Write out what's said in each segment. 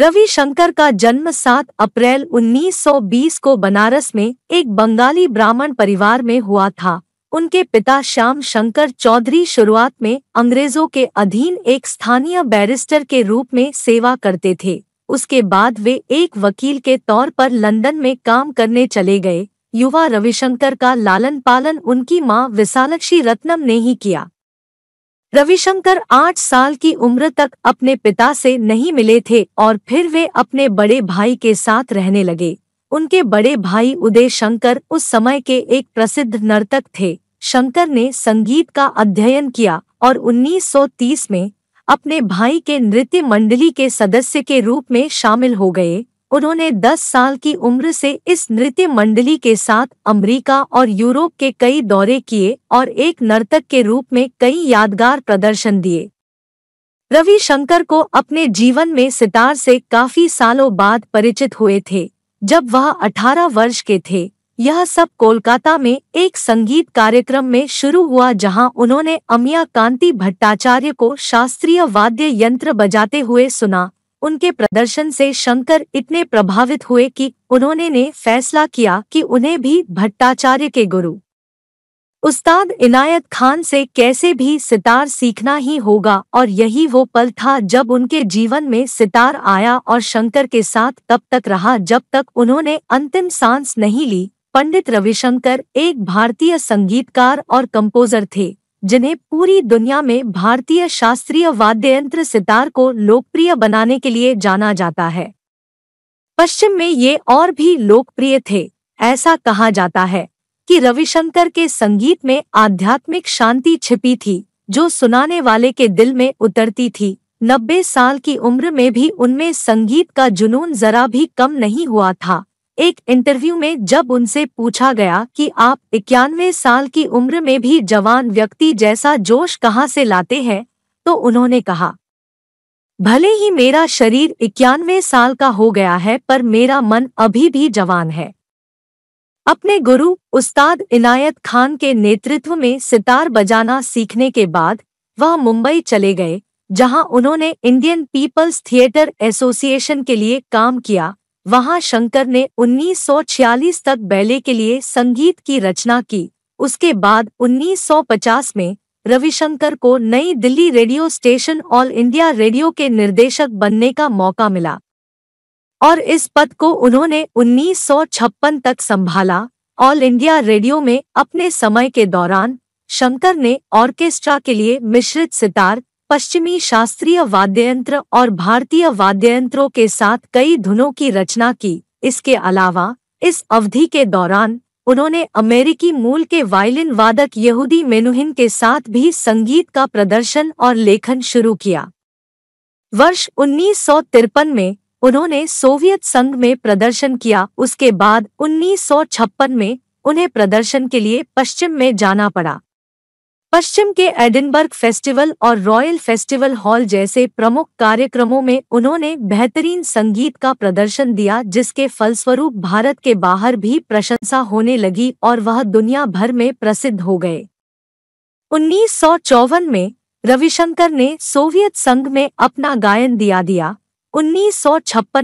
रविशंकर का जन्म 7 अप्रैल 1920 को बनारस में एक बंगाली ब्राह्मण परिवार में हुआ था उनके पिता श्याम शंकर चौधरी शुरुआत में अंग्रेजों के अधीन एक स्थानीय बैरिस्टर के रूप में सेवा करते थे उसके बाद वे एक वकील के तौर पर लंदन में काम करने चले गए युवा रविशंकर का लालन पालन उनकी मां विशालक्षी रत्नम ने ही किया रविशंकर आठ साल की उम्र तक अपने पिता से नहीं मिले थे और फिर वे अपने बड़े भाई के साथ रहने लगे उनके बड़े भाई उदय शंकर उस समय के एक प्रसिद्ध नर्तक थे शंकर ने संगीत का अध्ययन किया और 1930 में अपने भाई के नृत्य मंडली के सदस्य के रूप में शामिल हो गए उन्होंने 10 साल की उम्र से इस नृत्य मंडली के साथ अमेरिका और यूरोप के कई दौरे किए और एक नर्तक के रूप में कई यादगार प्रदर्शन दिए रवि शंकर को अपने जीवन में सितार से काफी सालों बाद परिचित हुए थे जब वह 18 वर्ष के थे यह सब कोलकाता में एक संगीत कार्यक्रम में शुरू हुआ जहां उन्होंने अमिया कांति भट्टाचार्य को शास्त्रीय वाद्य यंत्र बजाते हुए सुना उनके प्रदर्शन से शंकर इतने प्रभावित हुए कि उन्होंने ने फैसला किया कि उन्हें भी भट्टाचार्य के गुरु उस्ताद इनायत खान से कैसे भी सितार सीखना ही होगा और यही वो पल था जब उनके जीवन में सितार आया और शंकर के साथ तब तक रहा जब तक उन्होंने अंतिम सांस नहीं ली पंडित रविशंकर एक भारतीय संगीतकार और कंपोजर थे जिन्हें पूरी दुनिया में भारतीय शास्त्रीय वाद्य यंत्र सितार को लोकप्रिय बनाने के लिए जाना जाता है पश्चिम में ये और भी लोकप्रिय थे ऐसा कहा जाता है कि रविशंकर के संगीत में आध्यात्मिक शांति छिपी थी जो सुनाने वाले के दिल में उतरती थी नब्बे साल की उम्र में भी उनमें संगीत का जुनून जरा भी कम नहीं हुआ था एक इंटरव्यू में जब उनसे पूछा गया कि आप इक्यानवे साल की उम्र में भी जवान व्यक्ति जैसा जोश कहाँ से लाते हैं तो उन्होंने कहा भले ही मेरा शरीर इक्यानवे साल का हो गया है पर मेरा मन अभी भी जवान है अपने गुरु उस्ताद इनायत खान के नेतृत्व में सितार बजाना सीखने के बाद वह मुंबई चले गए जहां उन्होंने इंडियन पीपल्स थिएटर एसोसिएशन के लिए काम किया वहां शंकर ने 1946 तक बैले के लिए संगीत की रचना की उसके बाद 1950 में रविशंकर को New Delhi radio station all India radio के निर्देशक बनने का मौका मिला और इस पद को उन्होंने 1956 तक संभाला ऑल इंडिया रेडियो में अपने समय के दौरान शंकर ने ऑर्केस्ट्रा के लिए मिश्रित सितार पश्चिमी शास्त्रीय वाद्ययंत्र और भारतीय वाद्ययंत्रों के साथ कई धुनों की रचना की इसके अलावा इस अवधि के दौरान उन्होंने अमेरिकी मूल के वायलिन वादक यहूदी मेनुहिन के साथ भी संगीत का प्रदर्शन और लेखन शुरू किया वर्ष उन्नीस में उन्होंने सोवियत संघ में प्रदर्शन किया उसके बाद उन्नीस में उन्हें प्रदर्शन के लिए पश्चिम में जाना पड़ा पश्चिम के एडिनबर्ग फेस्टिवल और रॉयल फेस्टिवल हॉल जैसे प्रमुख कार्यक्रमों में उन्होंने बेहतरीन संगीत का प्रदर्शन दिया जिसके फलस्वरूप भारत के बाहर भी प्रशंसा होने लगी और वह दुनिया भर में प्रसिद्ध हो गए उन्नीस में रविशंकर ने सोवियत संघ में अपना गायन दिया दिया उन्नीस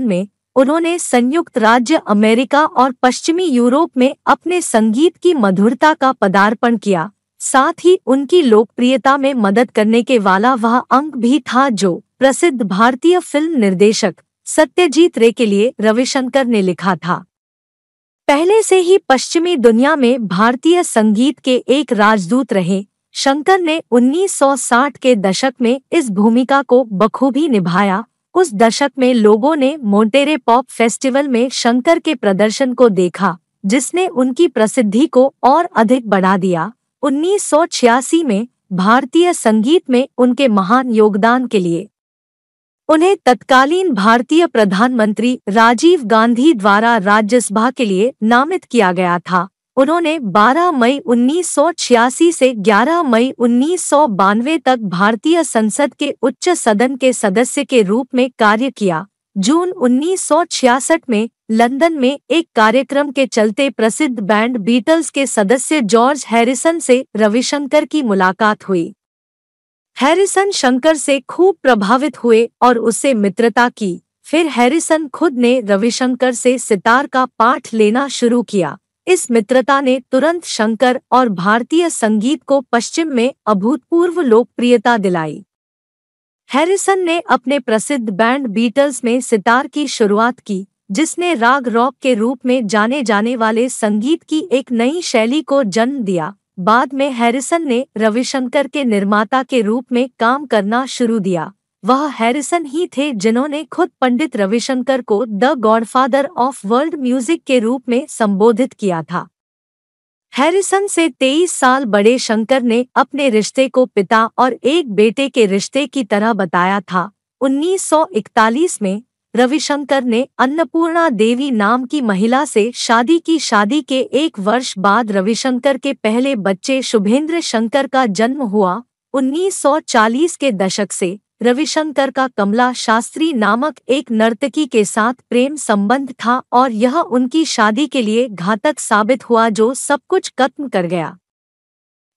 में उन्होंने संयुक्त राज्य अमेरिका और पश्चिमी यूरोप में अपने संगीत की मधुरता का पदार्पण किया साथ ही उनकी लोकप्रियता में मदद करने के वाला वह अंक भी था जो प्रसिद्ध भारतीय फिल्म निर्देशक सत्यजीत रे के लिए रविशंकर ने लिखा था पहले से ही पश्चिमी दुनिया में भारतीय संगीत के एक राजदूत रहे शंकर ने 1960 के दशक में इस भूमिका को बखूबी निभाया उस दशक में लोगों ने मोटेरे पॉप फेस्टिवल में शंकर के प्रदर्शन को देखा जिसने उनकी प्रसिद्धि को और अधिक बढ़ा दिया उन्नीस में भारतीय संगीत में उनके महान योगदान के लिए उन्हें तत्कालीन भारतीय प्रधानमंत्री राजीव गांधी द्वारा राज्यसभा के लिए नामित किया गया था उन्होंने 12 मई उन्नीस से 11 मई उन्नीस तक भारतीय संसद के उच्च सदन के सदस्य के रूप में कार्य किया जून 1966 में लंदन में एक कार्यक्रम के चलते प्रसिद्ध बैंड बीटल्स के सदस्य जॉर्ज हैरिसन से रविशंकर की मुलाकात हुई हैरिसन शंकर से खूब प्रभावित हुए और उससे मित्रता की फिर हैरिसन खुद ने रविशंकर से सितार का पाठ लेना शुरू किया इस मित्रता ने तुरंत शंकर और भारतीय संगीत को पश्चिम में अभूतपूर्व लोकप्रियता दिलाई हैरिसन ने अपने प्रसिद्ध बैंड बीटल्स में सितार की शुरुआत की जिसने राग रॉक के रूप में जाने जाने वाले संगीत की एक नई शैली को जन्म दिया बाद में हैरिसन ने रविशंकर के निर्माता के रूप में काम करना शुरू दिया वह हैरिसन ही थे जिन्होंने खुद पंडित रविशंकर को the godfather of world music के रूप में संबोधित किया था हैरिसन से तेईस साल बड़े शंकर ने अपने रिश्ते को पिता और एक बेटे के रिश्ते की तरह बताया था 1941 में रविशंकर ने अन्नपूर्णा देवी नाम की महिला से शादी की शादी के एक वर्ष बाद रविशंकर के पहले बच्चे शुभेंद्र शंकर का जन्म हुआ 1940 के दशक से रविशंकर का कमला शास्त्री नामक एक नर्तकी के साथ प्रेम संबंध था और यह उनकी शादी के लिए घातक साबित हुआ जो सब कुछ खत्म कर गया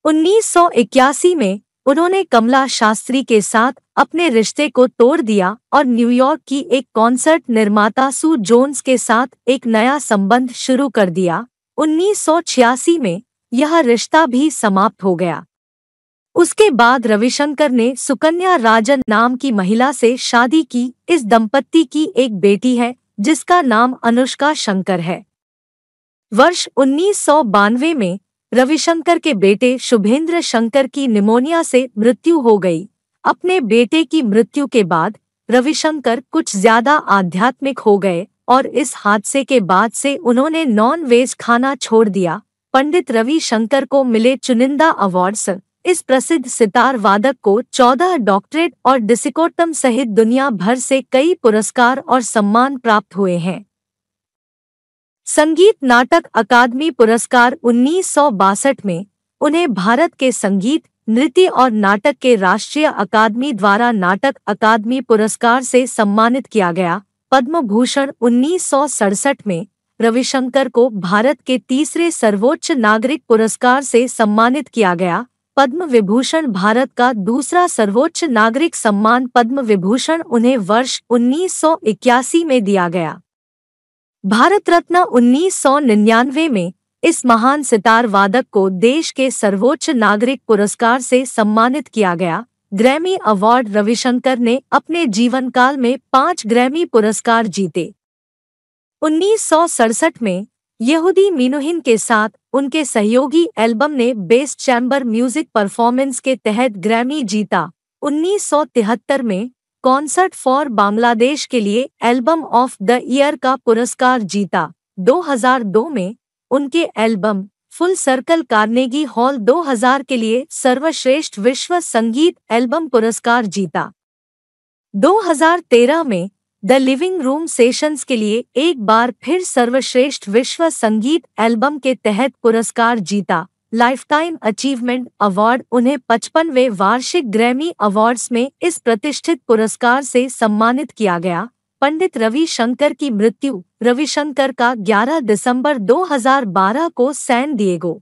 1981 में उन्होंने कमला शास्त्री के साथ अपने रिश्ते को तोड़ दिया और न्यूयॉर्क की एक कॉन्सर्ट निर्माता सू जोन्स के साथ एक नया संबंध शुरू कर दिया उन्नीस में यह रिश्ता भी समाप्त हो गया उसके बाद रविशंकर ने सुकन्या राजन नाम की महिला से शादी की इस दंपत्ति की एक बेटी है जिसका नाम अनुष्का शंकर है वर्ष उन्नीस में रविशंकर के बेटे शुभेंद्र शंकर की निमोनिया से मृत्यु हो गई अपने बेटे की मृत्यु के बाद रविशंकर कुछ ज्यादा आध्यात्मिक हो गए और इस हादसे के बाद से उन्होंने नॉन वेज खाना छोड़ दिया पंडित रविशंकर को मिले चुनिंदा अवार्ड्स इस प्रसिद्ध सितार वादक को 14 डॉक्टरेट और डिसिकोटम सहित दुनिया भर से कई पुरस्कार और सम्मान प्राप्त हुए हैं संगीत नाटक अकादमी पुरस्कार उन्नीस में उन्हें भारत के संगीत नृत्य और नाटक के राष्ट्रीय अकादमी द्वारा नाटक अकादमी पुरस्कार से सम्मानित किया गया पद्म भूषण उन्नीस में रविशंकर को भारत के तीसरे सर्वोच्च नागरिक पुरस्कार से सम्मानित किया गया पद्म विभूषण भारत का दूसरा सर्वोच्च नागरिक सम्मान पद्म विभूषण उन्हें वर्ष उन्नीस में दिया गया भारत रत्न निन्यानवे में इस महान सितार वादक को देश के सर्वोच्च नागरिक पुरस्कार से सम्मानित किया गया ग्रैमी अवार्ड रविशंकर ने अपने जीवन काल में पांच ग्रैमी पुरस्कार जीते उन्नीस में यहूदी मीनोहिन के साथ उनके सहयोगी एल्बम ने बेस्ट चैम्बर म्यूजिक परफॉर्मेंस के तहत ग्रैमी जीता उन्नीस में कॉन्सर्ट फॉर बांग्लादेश के लिए एल्बम ऑफ द ईयर का पुरस्कार जीता 2002 में उनके album full circle Carnegie hall 2000 के लिए सर्वश्रेष्ठ विश्व संगीत एल्बम पुरस्कार जीता 2013 में द लिविंग रूम सेशंस के लिए एक बार फिर सर्वश्रेष्ठ विश्व संगीत एल्बम के तहत पुरस्कार जीता लाइफटाइम अचीवमेंट अवार्ड उन्हें पचपनवे वार्षिक ग्रैमी अवार्ड्स में इस प्रतिष्ठित पुरस्कार से सम्मानित किया गया पंडित रवि शंकर की मृत्यु रविशंकर का 11 दिसंबर 2012 को सैन दिएगो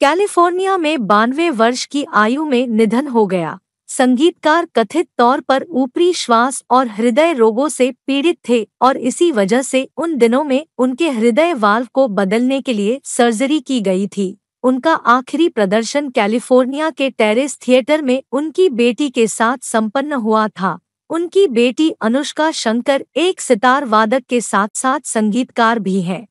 कैलिफोर्निया में बानवे वर्ष की आयु में निधन हो गया संगीतकार कथित तौर पर ऊपरी श्वास और हृदय रोगों से पीड़ित थे और इसी वजह से उन दिनों में उनके हृदय वाल्व को बदलने के लिए सर्जरी की गई थी उनका आखिरी प्रदर्शन कैलिफोर्निया के टेरेस थिएटर में उनकी बेटी के साथ संपन्न हुआ था उनकी बेटी अनुष्का शंकर एक सितार वादक के साथ साथ संगीतकार भी हैं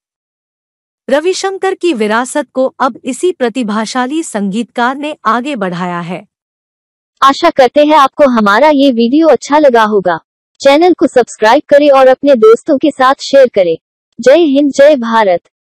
रविशंकर की विरासत को अब इसी प्रतिभाशाली संगीतकार ने आगे बढ़ाया है आशा करते हैं आपको हमारा ये वीडियो अच्छा लगा होगा चैनल को सब्सक्राइब करें और अपने दोस्तों के साथ शेयर करें जय हिंद जय भारत